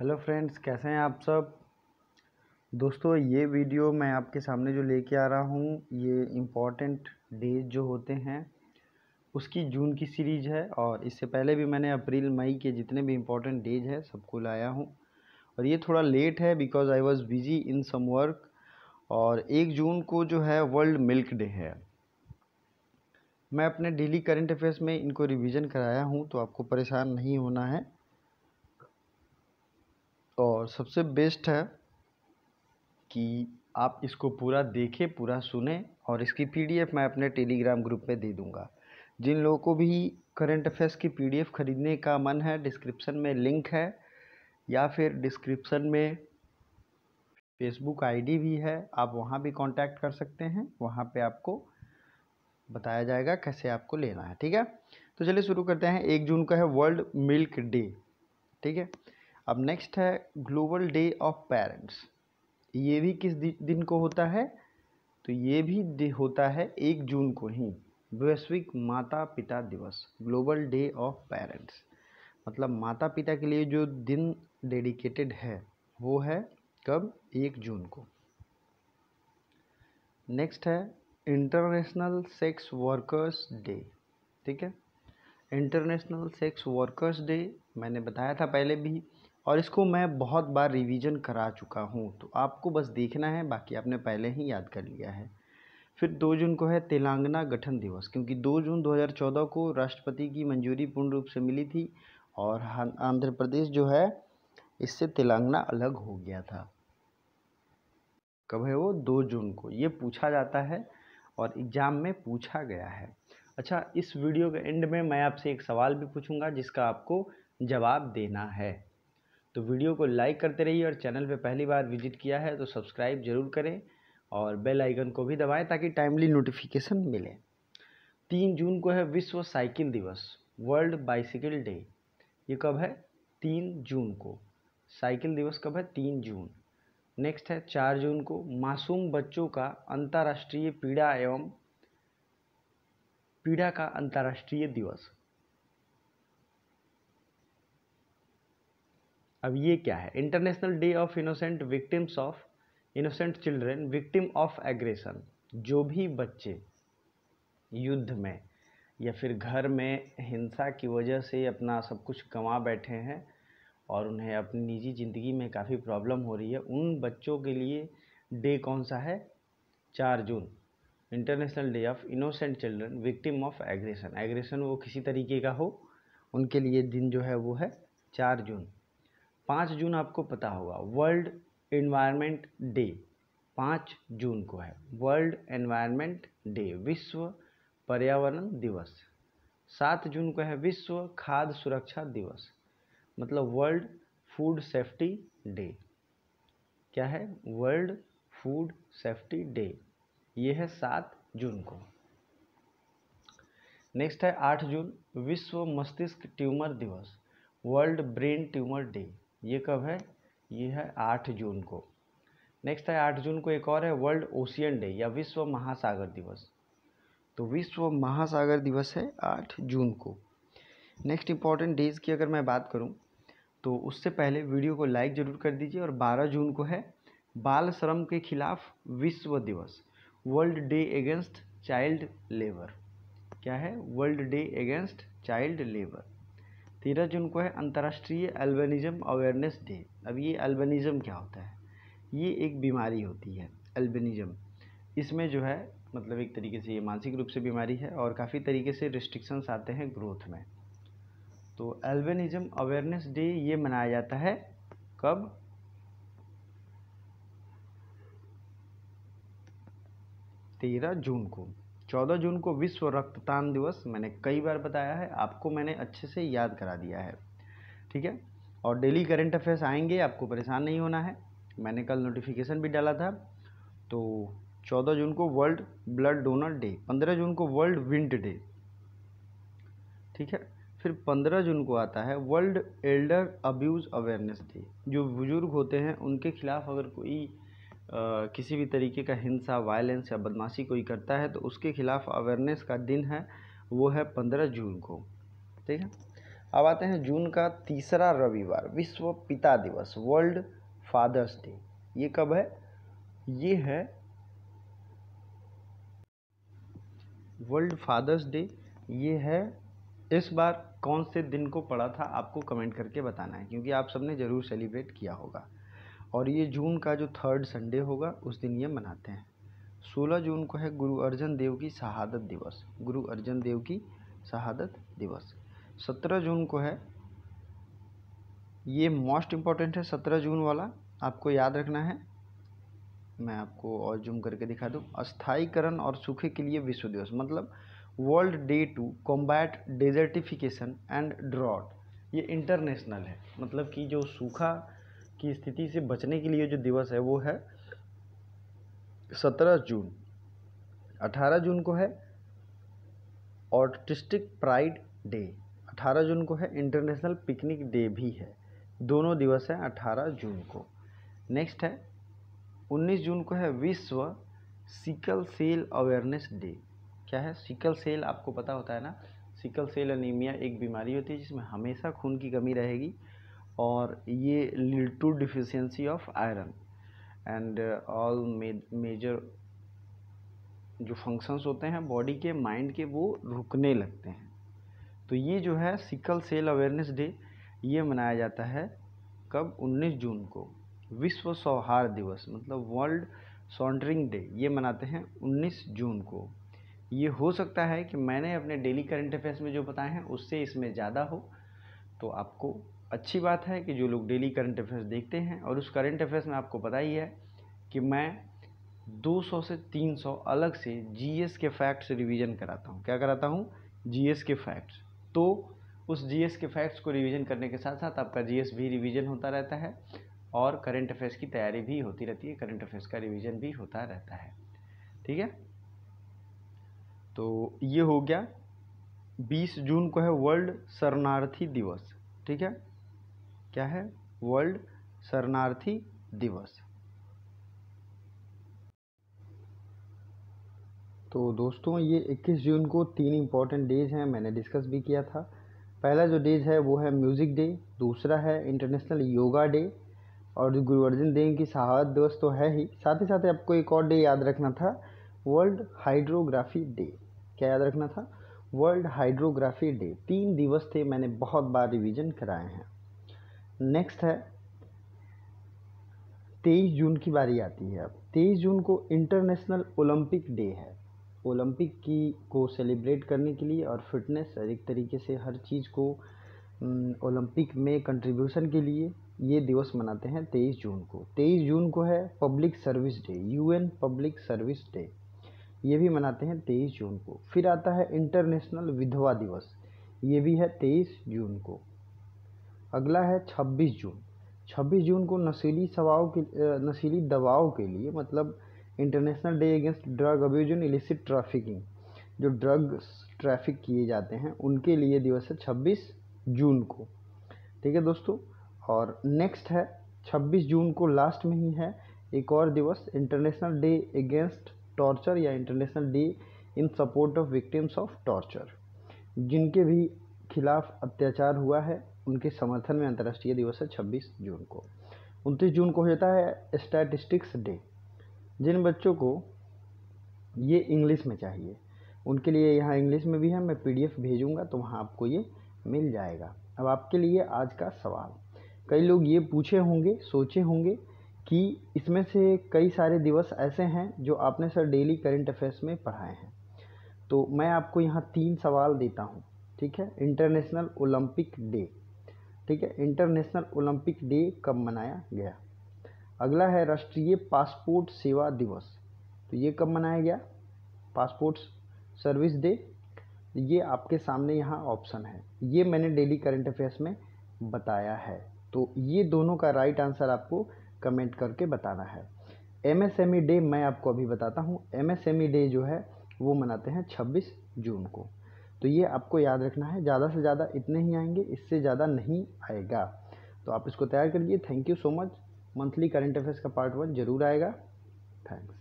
hello friends कैसे हैं आप सब दोस्तों ये वीडियो मैं आपके सामने जो लेके आ रहा हूँ ये इम्पॉर्टेंट डेज जो होते हैं उसकी जून की सीरीज है और इससे पहले भी मैंने अप्रैल मई के जितने भी इम्पोर्टेंट डेज है सबको लाया हूँ और ये थोड़ा लेट है because I was busy in some work और एक जून को जो है वर्ल्ड मिल्क डे है मैं अपने डेली करंट अफेयर्स में इनको रिवीजन कराया हूँ तो आपको परेशान नहीं होना है सबसे बेस्ट है कि आप इसको पूरा देखें पूरा सुने और इसकी पीडीएफ मैं अपने टेलीग्राम ग्रुप में दे दूंगा जिन लोगों को भी करंट अफेयर्स की पीडीएफ ख़रीदने का मन है डिस्क्रिप्शन में लिंक है या फिर डिस्क्रिप्शन में फेसबुक आईडी भी है आप वहाँ भी कांटेक्ट कर सकते हैं वहाँ पे आपको बताया जाएगा कैसे आपको लेना है ठीक है तो चलिए शुरू करते हैं एक जून का है वर्ल्ड मिल्क डे ठीक है अब नेक्स्ट है ग्लोबल डे ऑफ पेरेंट्स ये भी किस दिन को होता है तो ये भी होता है एक जून को ही वैश्विक माता पिता दिवस ग्लोबल डे ऑफ पेरेंट्स मतलब माता पिता के लिए जो दिन डेडिकेटेड है वो है कब एक जून को नेक्स्ट है इंटरनेशनल सेक्स वर्कर्स डे ठीक है इंटरनेशनल सेक्स वर्कर्स डे मैंने बताया था पहले भी और इसको मैं बहुत बार रिवीजन करा चुका हूँ तो आपको बस देखना है बाकी आपने पहले ही याद कर लिया है फिर दो जून को है तेलंगाना गठन दिवस क्योंकि दो जून 2014 को राष्ट्रपति की मंजूरी पूर्ण रूप से मिली थी और आंध्र प्रदेश जो है इससे तेलंगाना अलग हो गया था कब है वो दो जून को ये पूछा जाता है और एग्ज़ाम में पूछा गया है अच्छा इस वीडियो के एंड में मैं आपसे एक सवाल भी पूछूंगा जिसका आपको जवाब देना है तो वीडियो को लाइक करते रहिए और चैनल पे पहली बार विजिट किया है तो सब्सक्राइब जरूर करें और बेल आइकन को भी दबाएं ताकि टाइमली नोटिफिकेशन मिले तीन जून को है विश्व साइकिल दिवस वर्ल्ड बाइसिकल डे ये कब है तीन जून को साइकिल दिवस कब है तीन जून नेक्स्ट है चार जून को मासूम बच्चों का अंतर्राष्ट्रीय पीड़ा एवं पीड़ा का अंतर्राष्ट्रीय दिवस अब ये क्या है international day of innocent victims of innocent children victim of aggression जो भी बच्चे युद्ध में या फिर घर में हिंसा की वजह से अपना सब कुछ गंवा बैठे हैं और उन्हें अपनी निजी ज़िंदगी में काफ़ी प्रॉब्लम हो रही है उन बच्चों के लिए डे कौन सा है चार जून international day of innocent children victim of aggression aggression वो किसी तरीके का हो उनके लिए दिन जो है वो है चार जून पाँच जून आपको पता होगा वर्ल्ड एनवायरनमेंट डे पाँच जून को है वर्ल्ड एनवायरनमेंट डे विश्व पर्यावरण दिवस सात जून को है विश्व खाद्य सुरक्षा दिवस मतलब वर्ल्ड फूड सेफ्टी डे क्या है वर्ल्ड फूड सेफ्टी डे ये है सात जून को नेक्स्ट है आठ जून विश्व मस्तिष्क ट्यूमर दिवस वर्ल्ड ब्रेन ट्यूमर डे ये कब है ये है आठ जून को नेक्स्ट है आठ जून को एक और है वर्ल्ड ओशियन डे या विश्व महासागर दिवस तो विश्व महासागर दिवस है आठ जून को नेक्स्ट इम्पॉर्टेंट डेज़ की अगर मैं बात करूं तो उससे पहले वीडियो को लाइक ज़रूर कर दीजिए और बारह जून को है बाल श्रम के खिलाफ विश्व दिवस world day against child labour क्या है world day against child labour तेरह जून को है अंतर्राष्ट्रीय एल्बनिज़म अवेयरनेस डे अब ये अल्बनिज़म क्या होता है ये एक बीमारी होती है एल्बनिज़म इसमें जो है मतलब एक तरीके से ये मानसिक रूप से बीमारी है और काफ़ी तरीके से रिस्ट्रिक्शंस आते हैं ग्रोथ में तो एल्बनिज़म अवेयरनेस डे ये मनाया जाता है कब तेरह जून को चौदह जून को विश्व रक्तदान दिवस मैंने कई बार बताया है आपको मैंने अच्छे से याद करा दिया है ठीक है और डेली करंट अफेयर्स आएंगे आपको परेशान नहीं होना है मैंने कल नोटिफिकेशन भी डाला था तो 14 जून को वर्ल्ड ब्लड डोनर डे 15 जून को वर्ल्ड विंट डे ठीक है फिर 15 जून को आता है world elder abuse awareness day जो बुज़ुर्ग होते हैं उनके खिलाफ अगर कोई किसी भी तरीके का हिंसा वायलेंस या बदमाशी कोई करता है तो उसके खिलाफ अवेयरनेस का दिन है वो है पंद्रह जून को ठीक है अब आते हैं जून का तीसरा रविवार विश्व पिता दिवस वर्ल्ड फादर्स डे ये कब है ये है वर्ल्ड फादर्स डे ये है इस बार कौन से दिन को पड़ा था आपको कमेंट करके बताना है क्योंकि आप सबने ज़रूर सेलिब्रेट किया होगा और ये जून का जो थर्ड संडे होगा उस दिन ये मनाते हैं सोलह जून को है गुरु अर्जन देव की शहादत दिवस गुरु अर्जन देव की शहादत दिवस सत्रह जून को है ये मोस्ट इम्पॉर्टेंट है सत्रह जून वाला आपको याद रखना है मैं आपको और जूम करके दिखा दूँ अस्थाईकरण और सूखे के लिए विश्व दिवस मतलब world day to combat desertification and drought ये इंटरनेशनल है मतलब कि जो सूखा की स्थिति से बचने के लिए जो दिवस है वो है सत्रह जून अठारह जून को है ऑटिस्टिक प्राइड डे अठारह जून को है इंटरनेशनल पिकनिक डे भी है दोनों दिवस है अठारह जून को नेक्स्ट है उन्नीस जून को है विश्व सिकल सेल अवेयरनेस डे क्या है सिकल सेल आपको पता होता है ना सिकल सेल अनीमिया एक बीमारी होती है जिसमें हमेशा खून की कमी रहेगी और ये lead to deficiency of iron and all major जो फंक्शंस होते हैं बॉडी के माइंड के वो रुकने लगते हैं तो ये जो है सिकल सेल अवेयरनेस डे ये मनाया जाता है कब 19 जून को विश्व सौहार्द दिवस मतलब वर्ल्ड सॉन्ड्रिंग डे ये मनाते हैं 19 जून को ये हो सकता है कि मैंने अपने डेली करंट अफेयर्स में जो बताए हैं उससे इसमें ज़्यादा हो तो आपको अच्छी बात है कि जो लोग डेली करंट अफेयर्स देखते हैं और उस करंट अफेयर्स में आपको पता ही है कि मैं 200 से 300 अलग से जीएस के फैक्ट्स रिवीजन कराता हूँ क्या कराता हूँ जीएस के फैक्ट्स तो उस जीएस के फैक्ट्स को रिवीजन करने के साथ साथ आपका जीएस भी रिवीजन होता रहता है और करंट अफेयर्स की तैयारी भी होती रहती है करंट अफेयर्स का रिविज़न भी होता रहता है ठीक है तो ये हो गया बीस जून को है वर्ल्ड शरणार्थी दिवस ठीक है क्या है वर्ल्ड शरणार्थी दिवस तो दोस्तों ये 21 जून को तीन इम्पॉर्टेंट डेज हैं मैंने डिस्कस भी किया था पहला जो डेज है वो है म्यूज़िक डे दूसरा है इंटरनेशनल योगा डे और गुरु अर्जुन देव की शहादत दिवस तो है ही साथ ही साथ आपको एक और डे याद रखना था वर्ल्ड हाइड्रोग्राफी डे क्या याद रखना था वर्ल्ड हाइड्रोग्राफी डे तीन दिवस थे मैंने बहुत बार रिविज़न कराए हैं नेक्स्ट है तेईस जून की बारी आती है अब तेईस जून को इंटरनेशनल ओलंपिक डे है ओलंपिक की को सेलिब्रेट करने के लिए और फिटनेस एक तरीके से हर चीज़ को ओलंपिक में कंट्रीब्यूशन के लिए ये दिवस मनाते हैं तेईस जून को तेईस जून को है public service day UN public service day ये भी मनाते हैं तेईस जून को फिर आता है इंटरनेशनल विधवा दिवस ये भी है तेईस जून को अगला है 26 जून 26 जून को नशीली सवाओं के नशीली दवाओं के लिए मतलब international day against drug abuse and illicit trafficking जो ड्रग्स ट्रैफिक किए जाते हैं उनके लिए दिवस है 26 जून को ठीक है दोस्तों और नेक्स्ट है 26 जून को लास्ट में ही है एक और दिवस इंटरनेशनल डे अगेंस्ट टॉर्चर या international day in support of victims of torture जिनके भी खिलाफ अत्याचार हुआ है उनके समर्थन में अंतर्राष्ट्रीय दिवस है छब्बीस जून को उनतीस जून को हो जाता है स्टैटिस्टिक्स डे जिन बच्चों को ये इंग्लिश में चाहिए उनके लिए यहाँ इंग्लिश में भी है मैं पीडीएफ भेजूँगा तो वहाँ आपको ये मिल जाएगा अब आपके लिए आज का सवाल कई लोग ये पूछे होंगे सोचे होंगे कि इसमें से कई सारे दिवस ऐसे हैं जो आपने सर डेली करेंट अफेयर्स में पढ़ाए हैं तो मैं आपको यहाँ तीन सवाल देता हूँ ठीक है इंटरनेशनल ओलंपिक डे ठीक है इंटरनेशनल ओलंपिक डे कब मनाया गया अगला है राष्ट्रीय पासपोर्ट सेवा दिवस तो ये कब मनाया गया पासपोर्ट सर्विस डे ये आपके सामने यहाँ ऑप्शन है ये मैंने डेली करंट अफेयर्स में बताया है तो ये दोनों का राइट आंसर आपको कमेंट करके बताना है एमएसएमई डे e मैं आपको अभी बताता हूँ एमएसएमई डे e जो है वो मनाते हैं 26 जून को तो ये आपको याद रखना है ज़्यादा से ज़्यादा इतने ही आएंगे इससे ज़्यादा नहीं आएगा तो आप इसको तैयार करिए thank you so much monthly current affairs का पार्ट वन ज़रूर आएगा थैंक्स